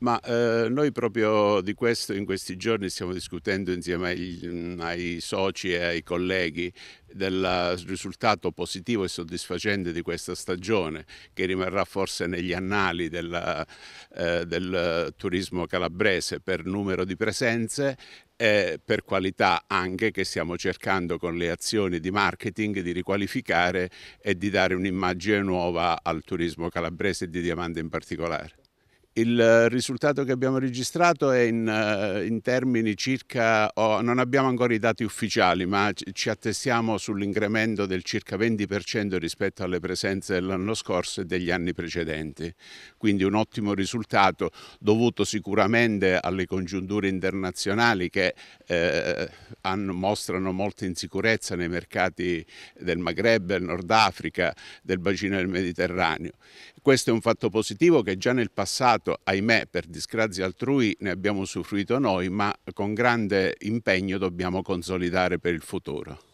ma eh, noi proprio di questo in questi giorni stiamo discutendo insieme ai, mm, ai soci e ai colleghi del risultato positivo e soddisfacente di questa stagione che rimarrà forse negli annali della, eh, del turismo calabrese per numero di presenze e per qualità anche che stiamo cercando con le azioni di marketing di riqualificare e di dare un'immagine nuova al turismo calabrese e di Diamante in particolare. Il risultato che abbiamo registrato è in, eh, in termini circa, oh, non abbiamo ancora i dati ufficiali, ma ci attestiamo sull'incremento del circa 20% rispetto alle presenze dell'anno scorso e degli anni precedenti. Quindi un ottimo risultato dovuto sicuramente alle congiunture internazionali che eh, hanno, mostrano molta insicurezza nei mercati del Maghreb, del Nord Africa, del bacino del Mediterraneo. Questo è un fatto positivo che già nel passato, ahimè, per disgrazia altrui ne abbiamo usufruito noi, ma con grande impegno dobbiamo consolidare per il futuro.